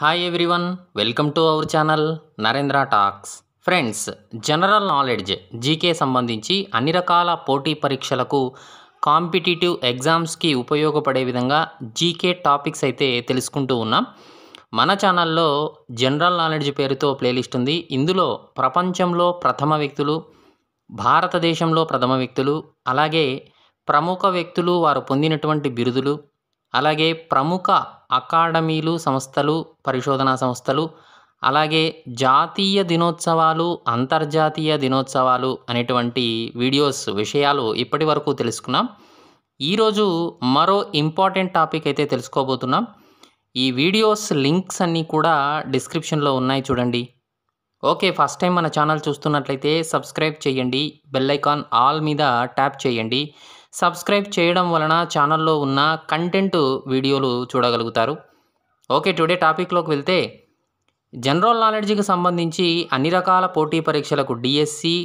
hi everyone welcome to our channel Narendra talks friends general knowledge GK సంబంధించి అన్ని రకాల పోటీ పరీక్షలకు కాంపిటేటివ్ ఎగ్జామ్స్కి ఉపయోగపడే విధంగా జీకే టాపిక్స్ అయితే తెలుసుకుంటూ ఉన్నాం మన ఛానల్లో జనరల్ నాలెడ్జ్ పేరుతో ప్లేలిస్ట్ ఉంది ఇందులో ప్రపంచంలో ప్రథమ వ్యక్తులు భారతదేశంలో ప్రథమ వ్యక్తులు అలాగే ప్రముఖ వ్యక్తులు వారు పొందినటువంటి బిరుదులు అలాగే ప్రముఖ అకాడమీలు సంస్థలు పరిశోధనా సంస్థలు అలాగే జాతీయ దినోత్సవాలు అంతర్జాతీయ దినోత్సవాలు అనేటువంటి వీడియోస్ విషయాలు ఇప్పటి వరకు తెలుసుకున్నాం ఈరోజు మరో ఇంపార్టెంట్ టాపిక్ అయితే తెలుసుకోబోతున్నాం ఈ వీడియోస్ లింక్స్ అన్నీ కూడా డిస్క్రిప్షన్లో ఉన్నాయి చూడండి ఓకే ఫస్ట్ టైం మన ఛానల్ చూస్తున్నట్లయితే సబ్స్క్రైబ్ చేయండి బెల్ ఐకాన్ ఆల్ మీద ట్యాప్ చేయండి సబ్స్క్రైబ్ చేయడం వలన ఛానల్లో ఉన్న కంటెంట్ వీడియోలు చూడగలుగుతారు ఓకే టుడే టాపిక్లోకి వెళ్తే జనరల్ నాలెడ్జ్కి సంబంధించి అన్ని రకాల పోటీ పరీక్షలకు డిఎస్సి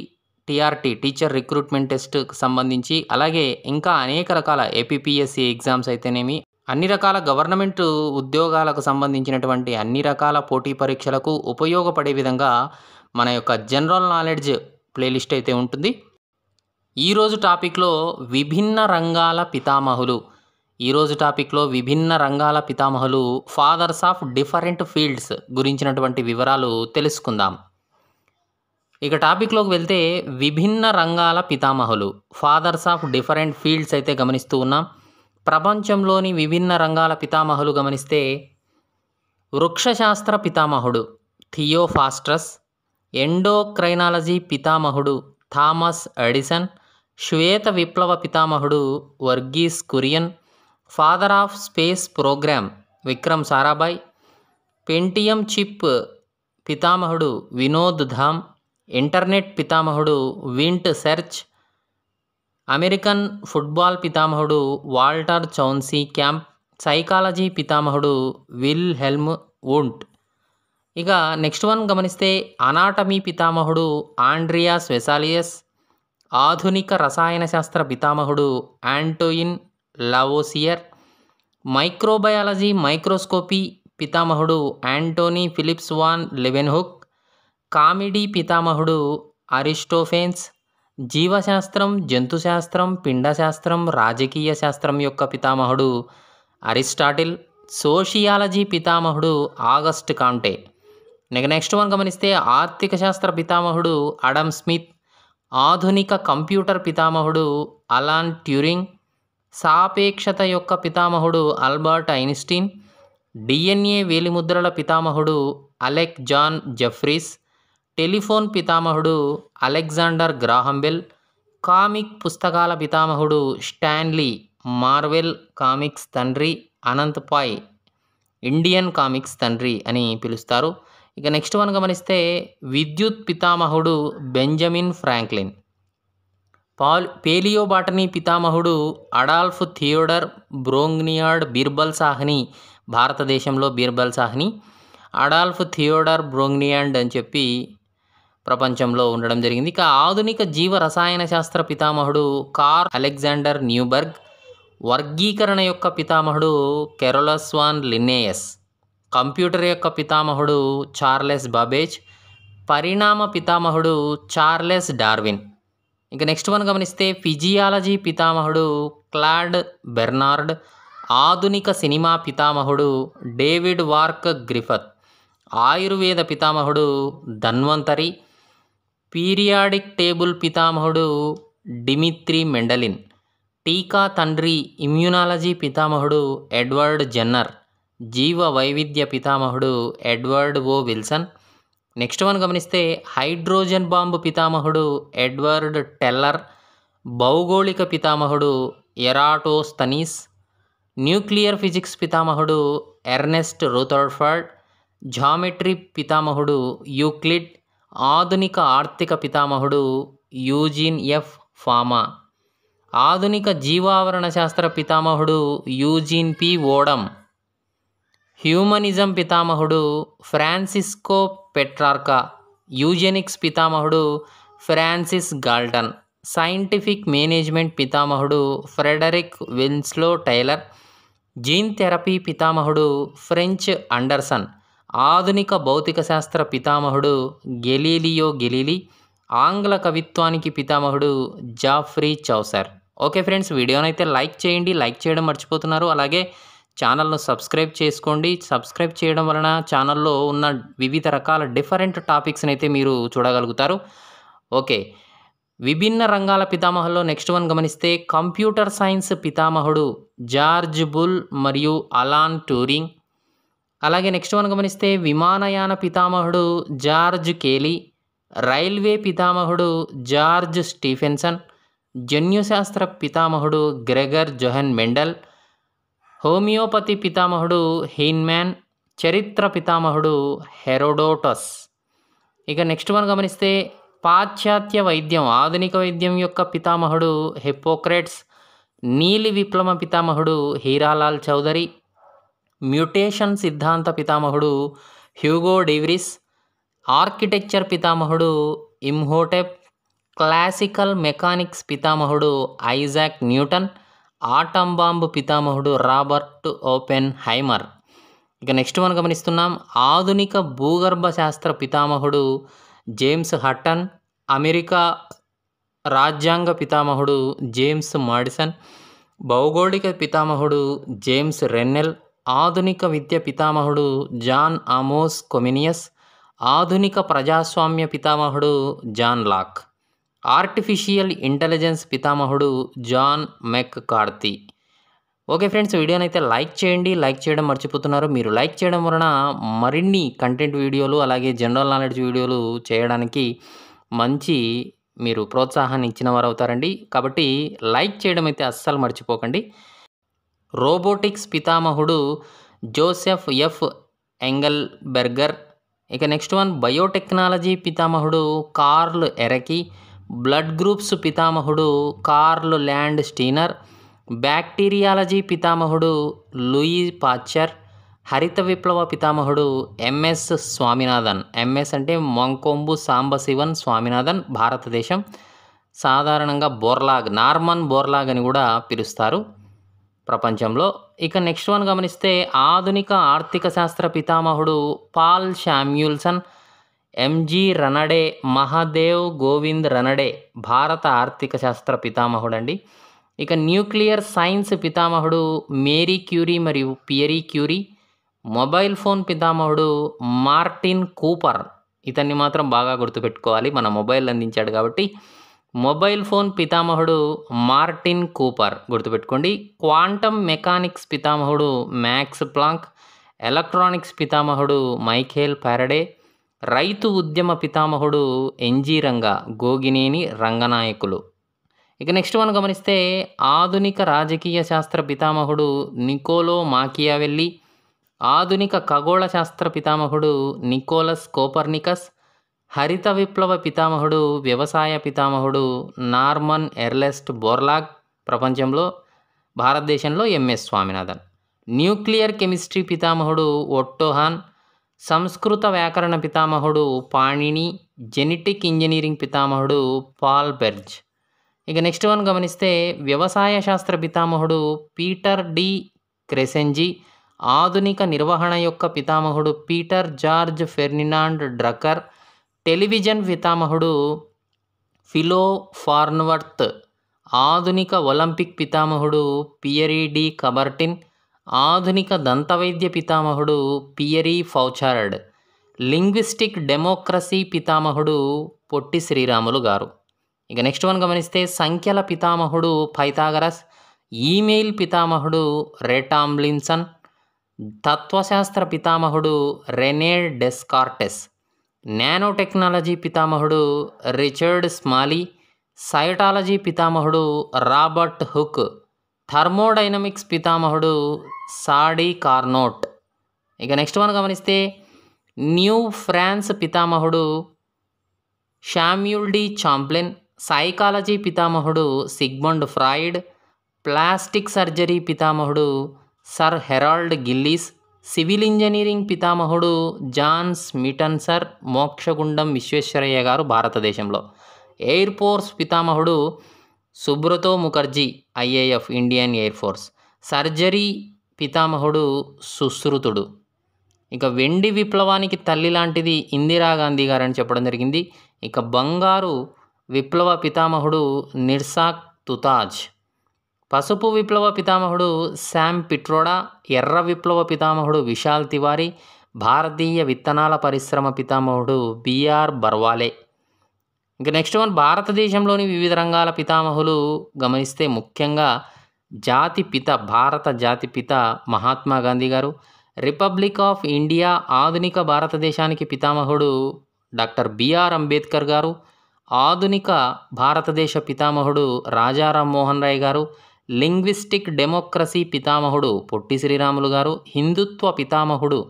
టీఆర్టీ టీచర్ రిక్రూట్మెంట్ టెస్ట్కి సంబంధించి అలాగే ఇంకా అనేక రకాల ఏపీపీఎస్సి ఎగ్జామ్స్ అయితేనేమి అన్ని రకాల గవర్నమెంట్ ఉద్యోగాలకు సంబంధించినటువంటి అన్ని రకాల పోటీ పరీక్షలకు ఉపయోగపడే విధంగా మన యొక్క జనరల్ నాలెడ్జ్ ప్లేలిస్ట్ అయితే ఉంటుంది ఈరోజు టాపిక్లో విభిన్న రంగాల పితామహులు ఈరోజు టాపిక్లో విభిన్న రంగాల పితామహులు ఫాదర్స్ ఆఫ్ డిఫరెంట్ ఫీల్డ్స్ గురించినటువంటి వివరాలు తెలుసుకుందాం ఇక టాపిక్లోకి వెళ్తే విభిన్న రంగాల పితామహులు ఫాదర్స్ ఆఫ్ డిఫరెంట్ ఫీల్డ్స్ అయితే గమనిస్తూ ఉన్నాం ప్రపంచంలోని విభిన్న రంగాల పితామహులు గమనిస్తే వృక్షశాస్త్ర పితామహుడు థియోఫాస్ట్రస్ ఎండోక్రైనాలజీ పితామహుడు థామస్ ఎడిసన్ శ్వేత విప్లవ పితామహుడు Verghese Kurien father of space program Vikram Sarabhai Pentium chip పితామహుడు వినోద్ ధామ్ ఇంటర్నెట్ పితామహుడు వింట్ సెర్చ్ అమెరికన్ ఫుట్బాల్ పితామహుడు వాల్టర్ చౌన్సీ క్యాంప్ సైకాలజీ పితామహుడు విల్ హెల్మ్ ఉంట్ ఇక నెక్స్ట్ వన్ గమనిస్తే అనాటమీ పితామహుడు ఆండ్రియాస్ వెసాలియస్ ఆధునిక రసాయన శాస్త్ర పితామహుడు ఆంటోయిన్ లావోసియర్ మైక్రోబయాలజీ మైక్రోస్కోపీ పితామహుడు Antonie Philips van Leeuwenhoek comedy పితామహుడు అరిస్టోఫెన్స్ జీవశాస్త్రం జంతుశాస్త్రం పిండశాస్త్రం రాజకీయ శాస్త్రం యొక్క పితామహుడు అరిస్టాటిల్ సోషియాలజీ పితామహుడు ఆగస్ట్ కాంటే నెక్స్ట్ వన్ గమనిస్తే ఆర్థిక శాస్త్ర పితామహుడు అడమ్ స్మిత్ ఆధునిక కంప్యూటర్ పితామహుడు అలాన్ ట్యూరింగ్ సాపేక్షత యొక్క పితామహుడు అల్బర్ట్ ఐన్స్టీన్ డిఎన్ఏ వేలిముద్రల పితామహుడు అలెక్ జాన్ జెఫ్రీస్ టెలిఫోన్ పితామహుడు అలెగ్జాండర్ గ్రాహంబెల్ కామిక్ పుస్తకాల పితామహుడు స్టాన్లీ మార్వెల్ కామిక్స్ తండ్రి అనంత్ పాయ్ ఇండియన్ కామిక్స్ తండ్రి అని పిలుస్తారు ఇక నెక్స్ట్ మనం గమనిస్తే విద్యుత్ పితామహుడు బెంజమిన్ ఫ్రాంక్లిన్ పాల్ పేలియోబాటనీ పితామహుడు Adolphe Theodore Brongniart Birbal Sahni భారతదేశంలో Birbal Sahni Adolphe Theodore Brongniart అని చెప్పి ప్రపంచంలో ఉండడం జరిగింది ఇక ఆధునిక జీవ రసాయన శాస్త్ర పితామహుడు కార్ అలెగ్జాండర్ న్యూబర్గ్ వర్గీకరణ యొక్క పితామహుడు కెరోలస్వాన్ లిన్నేయస్ కంప్యూటర్ యొక్క పితామహుడు చార్లెస్ బబేజ్ పరిణామ పితామహుడు చార్లెస్ డార్విన్ ఇక నెక్స్ట్ వన్ గమనిస్తే ఫిజియాలజీ పితామహుడు క్లాడ్ బెర్నార్డ్ ఆధునిక సినిమా పితామహుడు డేవిడ్ వార్క్ గ్రిఫత్ ఆయుర్వేద పితామహుడు ధన్వంతరి పీరియాడిక్ టేబుల్ పితామహుడు డిమిత్రి మెండలిన్ టీకా తండ్రి ఇమ్యూనాలజీ పితామహుడు ఎడ్వర్డ్ జెన్నర్ జీవ వైవిధ్య పితామహుడు Edward O Wilson next one గమనిస్తే హైడ్రోజన్ బాంబు పితామహుడు ఎడ్వర్డ్ టెల్లర్ భౌగోళిక పితామహుడు ఎరాటోస్తనీస్ న్యూక్లియర్ ఫిజిక్స్ పితామహుడు ఎర్నెస్ట్ రూథర్ఫర్డ్ జామెట్రీ పితామహుడు యూక్లిడ్ ఆధునిక ఆర్థిక పితామహుడు యూజిన్ ఎఫ్ ఫామా ఆధునిక జీవావరణ శాస్త్ర పితామహుడు యూజిన్ పి ఓడమ్ హ్యూమనిజం పితామహుడు ఫ్రాన్సిస్కో పెట్రార్కా యూజెనిక్స్ పితామహుడు ఫ్రాన్సిస్ గాల్టన్ సైంటిఫిక్ మేనేజ్మెంట్ పితామహుడు Frederick Winslow Taylor gene therapy పితామహుడు ఫ్రెంచ్ అండర్సన్ ఆధునిక భౌతిక శాస్త్ర పితామహుడు గెలీలియో గెలీలి ఆంగ్ల కవిత్వానికి పితామహుడు జాఫ్రీ చౌసర్ ఓకే ఫ్రెండ్స్ వీడియోనైతే లైక్ చేయండి లైక్ చేయడం మర్చిపోతున్నారు అలాగే ఛానల్ను సబ్స్క్రైబ్ చేసుకోండి సబ్స్క్రైబ్ చేయడం వలన ఛానల్లో ఉన్న వివిధ రకాల డిఫరెంట్ టాపిక్స్ని అయితే మీరు చూడగలుగుతారు ఓకే విభిన్న రంగాల పితామహుల్లో నెక్స్ట్ వన్ గమనిస్తే కంప్యూటర్ సైన్స్ పితామహుడు జార్జ్ బుల్ మరియు అలాన్ టూరింగ్ అలాగే నెక్స్ట్ వన్ గమనిస్తే విమానయాన పితామహుడు జార్జ్ కేలీ రైల్వే పితామహుడు జార్జ్ స్టీఫెన్సన్ జన్యుశాస్త్ర పితామహుడు గ్రెగర్ జొహన్ మెండల్ హోమియోపతి పితామహుడు హీన్మ్యాన్ చరిత్ర పితామహుడు హెరోడోటస్ ఇక నెక్స్ట్ వన్ గమనిస్తే పాశ్చాత్య వైద్యం ఆధునిక వైద్యం యొక్క పితామహుడు హిపోక్రేట్స్ నీలి విప్లవ పితామహుడు హీరాలాల్ చౌదరి మ్యూటేషన్ సిద్ధాంత పితామహుడు హ్యూగో డివ్రిస్ ఆర్కిటెక్చర్ పితామహుడు ఇమ్హోటెప్ క్లాసికల్ మెకానిక్స్ పితామహుడు ఐజాక్ న్యూటన్ ఆటంబాంబు పితామహుడు రాబర్ట్ ఓపెన్ హైమర్ ఇక నెక్స్ట్ మనం గమనిస్తున్నాం ఆధునిక భూగర్భ శాస్త్ర పితామహుడు జేమ్స్ హట్టన్ అమెరికా రాజ్యాంగ పితామహుడు జేమ్స్ మాడిసన్ భౌగోళిక పితామహుడు జేమ్స్ రెన్నెల్ ఆధునిక విద్య పితామహుడు జాన్ ఆమోస్ కొమినియస్ ఆధునిక ప్రజాస్వామ్య పితామహుడు జాన్ లాక్ ఆర్టిఫిషియల్ ఇంటెలిజెన్స్ పితామహుడు John McCarthy okay friends వీడియోని అయితే లైక్ చేయండి లైక్ చేయడం మర్చిపోతున్నారు మీరు లైక్ చేయడం వలన మరిన్ని కంటెంట్ వీడియోలు అలాగే జనరల్ నాలెడ్జ్ వీడియోలు చేయడానికి మంచి మీరు ప్రోత్సాహాన్ని ఇచ్చిన వారు అవుతారండి కాబట్టి లైక్ చేయడం అయితే అస్సలు మర్చిపోకండి రోబోటిక్స్ పితామహుడు జోసెఫ్ ఎఫ్ ఎంగల్ బెర్గర్ ఇక నెక్స్ట్ వన్ బయోటెక్నాలజీ పితామహుడు కార్ల్ ఎరకి బ్లడ్ గ్రూప్స్ పితామహుడు కార్ల్ ల్యాండ్ స్టీనర్ బ్యాక్టీరియాలజీ పితామహుడు లూయి పాచర్ హరిత విప్లవ పితామహుడు ఎంఎస్ స్వామినాథన్ ఎంఎస్ అంటే మొంకొంబు సాంబశివన్ స్వామినాథన్ భారతదేశం సాధారణంగా బోర్లాగ్ నార్మన్ బోర్లాగ్ అని కూడా పిలుస్తారు ప్రపంచంలో ఇక నెక్స్ట్ వన్ గమనిస్తే ఆధునిక ఆర్థిక శాస్త్ర పితామహుడు Paul Samuelson MG Ranade Mahadev Govind Ranade భారత ఆర్థిక శాస్త్ర పితామహుడండి ఇక న్యూక్లియర్ సైన్స్ పితామహుడు మేరీ క్యూరీ మరియు పియరీ క్యూరీ మొబైల్ ఫోన్ పితామహుడు మార్టిన్ కూపర్ ఇతన్ని మాత్రం బాగా గుర్తుపెట్టుకోవాలి మన మొబైల్ అందించాడు కాబట్టి మొబైల్ ఫోన్ పితామహుడు మార్టిన్ కూపర్ గుర్తుపెట్టుకోండి క్వాంటమ్ మెకానిక్స్ పితామహుడు మ్యాక్స్ ప్లాంక్ ఎలక్ట్రానిక్స్ పితామహుడు మైఖేల్ ప్యారడే రైతు ఉద్యమ పితామహుడు ఎన్జీ రంగ గోగినేని రంగనాయకులు ఇక నెక్స్ట్ మనం గమనిస్తే ఆధునిక రాజకీయ శాస్త్ర పితామహుడు నికోలో మాకియావెల్లి ఆధునిక ఖగోళ శాస్త్ర పితామహుడు నికోలస్ కోపర్నికస్ హరిత విప్లవ పితామహుడు వ్యవసాయ పితామహుడు నార్మన్ ఎర్లెస్ట్ బోర్లాగ్ ప్రపంచంలో భారతదేశంలో ఎంఎస్ స్వామినాథన్ న్యూక్లియర్ కెమిస్ట్రీ పితామహుడు ఒట్టోహాన్ సంస్కృత వ్యాకరణ పితామహుడు పాణిని జెనెటిక్ ఇంజనీరింగ్ పితామహుడు పాల్ బెర్జ్ ఇక నెక్స్ట్ వన్ గమనిస్తే వ్యవసాయ శాస్త్ర పితామహుడు పీటర్ డి క్రెసెంజీ ఆధునిక నిర్వహణ యొక్క పితామహుడు Peter George Ferdinand Drucker television పితామహుడు ఫిలో ఫార్న్వర్త్ ఆధునిక ఒలింపిక్ పితామహుడు పియరీ డి కబర్టిన్ ఆధునిక దంతవైద్య పితామహుడు పియరీ ఫౌచార్డ్ లింగ్విస్టిక్ డెమోక్రసీ పితామహుడు పొట్టి శ్రీరాములు గారు ఇక నెక్స్ట్ వన్ గమనిస్తే సంఖ్యల పితామహుడు పైథాగరస్ ఈమెయిల్ పితామహుడు రేటామ్లిన్సన్ తత్వశాస్త్ర పితామహుడు రెనే డెస్కార్టెస్ నానో టెక్నాలజీ పితామహుడు రిచర్డ్ స్మాలీ సైటాలజీ పితామహుడు రాబర్ట్ హుక్ థర్మోడైనమిక్స్ పితామహుడు సాడీ కార్నోట్ ఇక నెక్స్ట్ మనం గమనిస్తే న్యూ ఫ్రాన్స్ పితామహుడు శామ్యూల్డి చాంప్లిన్ సైకాలజీ పితామహుడు సిగ్మండ్ ఫ్రాయిడ్ ప్లాస్టిక్ సర్జరీ పితామహుడు Sir Harold Gillies civil engineering పితామహుడు John Smeaton Sir Mokshagundam Visvesvaraya గారు భారతదేశంలో ఎయిర్ ఫోర్స్ పితామహుడు Subroto Mukherjee IAF Indian air force surgery పితామహుడు సుశ్రుతుడు ఇక వెండి విప్లవానికి తల్లి లాంటిది ఇందిరాగాంధీ గారు అని చెప్పడం జరిగింది ఇక బంగారు విప్లవ పితామహుడు నిర్సాక్ తుతాజ్ పసుపు విప్లవ పితామహుడు శామ్ పిట్రోడా ఎర్ర విప్లవ పితామహుడు విశాల్ తివారీ భారతీయ విత్తనాల పరిశ్రమ పితామహుడు బిఆర్ బర్వాలే ఇంకా నెక్స్ట్ వన్ భారతదేశంలోని వివిధ రంగాల పితామహులు గమనిస్తే ముఖ్యంగా జాతి పిత భారత జాతి పిత మహాత్మా గాంధీ గారు రిపబ్లిక్ ఆఫ్ ఇండియా ఆధునిక భారతదేశానికి పితామహుడు డాక్టర్ బిఆర్ అంబేద్కర్ గారు ఆధునిక భారతదేశ పితామహుడు రాజారాం మోహన్ రాయ్ గారు లింగ్విస్టిక్ డెమోక్రసీ పితామహుడు పొట్టి శ్రీరాములు గారు హిందుత్వ పితామహుడు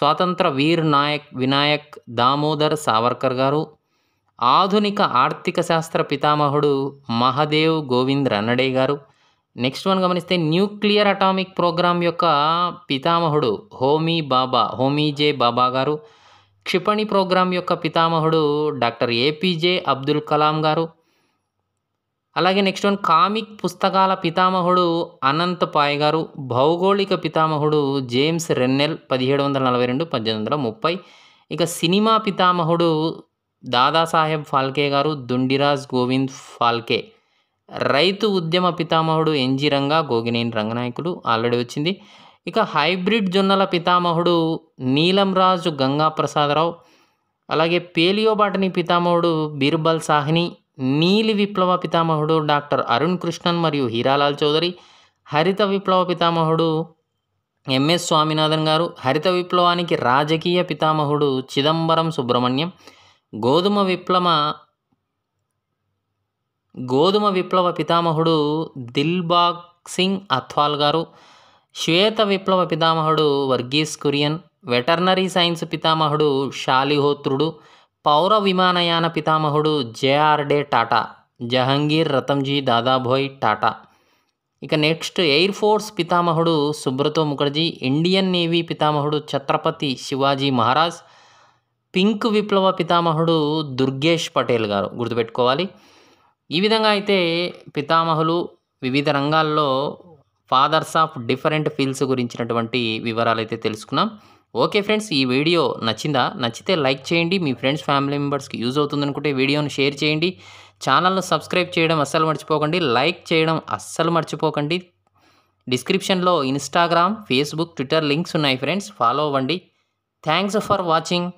స్వాతంత్ర వీర్ నాయక్ వినాయక్ దామోదర్ సావర్కర్ గారు ఆధునిక ఆర్థిక శాస్త్ర పితామహుడు మహదేవ్ గోవింద్ రన్నడే గారు నెక్స్ట్ వన్ గమనిస్తే న్యూక్లియర్ అటామిక్ ప్రోగ్రామ్ యొక్క పితామహుడు హోమీ బాబా హోమీ జే బాబా గారు క్షిపణి ప్రోగ్రాం యొక్క పితామహుడు డాక్టర్ ఏపీజే అబ్దుల్ కలాం గారు అలాగే నెక్స్ట్ వన్ కామిక్ పుస్తకాల పితామహుడు అనంత్ పాయ్ గారు భౌగోళిక పితామహుడు జేమ్స్ రెన్నెల్ పదిహేడు వందల నలభై రెండు పద్దెనిమిది వందల ముప్పై ఇక సినిమా పితామహుడు దాదాసాహెబ్ ఫాల్కే గారు దుండిరాజ్ గోవింద్ ఫాల్కే రైతు ఉద్యమ పితామహుడు ఎన్జి రంగా గోగినేని రంగనాయకులు ఆల్రెడీ వచ్చింది ఇక హైబ్రిడ్ జొన్నల పితామహుడు నీలం గంగా గంగాప్రసాదరావు అలాగే పేలియోబాటని పితామహుడు బీర్బల్ సాహ్ని నీలి విప్లవ పితామహుడు డాక్టర్ అరుణ్ కృష్ణన్ మరియు హీరాలాల్ చౌదరి హరిత విప్లవ పితామహుడు ఎంఎస్ స్వామినాథన్ గారు హరిత విప్లవానికి రాజకీయ పితామహుడు చిదంబరం సుబ్రహ్మణ్యం గోధుమ విప్లవ గోధుమ విప్లవ పితామహుడు దిల్బాగ్ సింగ్ అథ్వాల్ గారు శ్వేత విప్లవ పితామహుడు వర్గీస్ కురియన్ వెటర్నరీ సైన్స్ పితామహుడు షాలిహోత్రుడు పౌర విమానయాన పితామహుడు జేఆర్డే టాటా జహంగీర్ రతంజీ దాదాభోయ్ టాటా ఇక నెక్స్ట్ ఎయిర్ ఫోర్స్ పితామహుడు సుబ్రతో ముఖర్జీ ఇండియన్ నేవీ పితామహుడు ఛత్రపతి శివాజీ మహారాజ్ పింక్ విప్లవ పితామహుడు దుర్గేష్ పటేల్ గారు గుర్తుపెట్టుకోవాలి ఈ విధంగా అయితే పితామహులు వివిధ రంగాల్లో ఫాదర్స్ ఆఫ్ డిఫరెంట్ ఫీల్డ్స్ గురించినటువంటి వివరాలు అయితే తెలుసుకున్నాం ఓకే ఫ్రెండ్స్ ఈ వీడియో నచ్చిందా నచ్చితే లైక్ చేయండి మీ ఫ్రెండ్స్ ఫ్యామిలీ మెంబర్స్కి యూజ్ అవుతుంది అనుకుంటే వీడియోను షేర్ చేయండి ఛానల్ను సబ్స్క్రైబ్ చేయడం అస్సలు మర్చిపోకండి లైక్ చేయడం అస్సలు మర్చిపోకండి డిస్క్రిప్షన్లో ఇన్స్టాగ్రామ్ ఫేస్బుక్ ట్విట్టర్ లింక్స్ ఉన్నాయి ఫ్రెండ్స్ ఫాలో అవ్వండి థ్యాంక్స్ ఫర్ వాచింగ్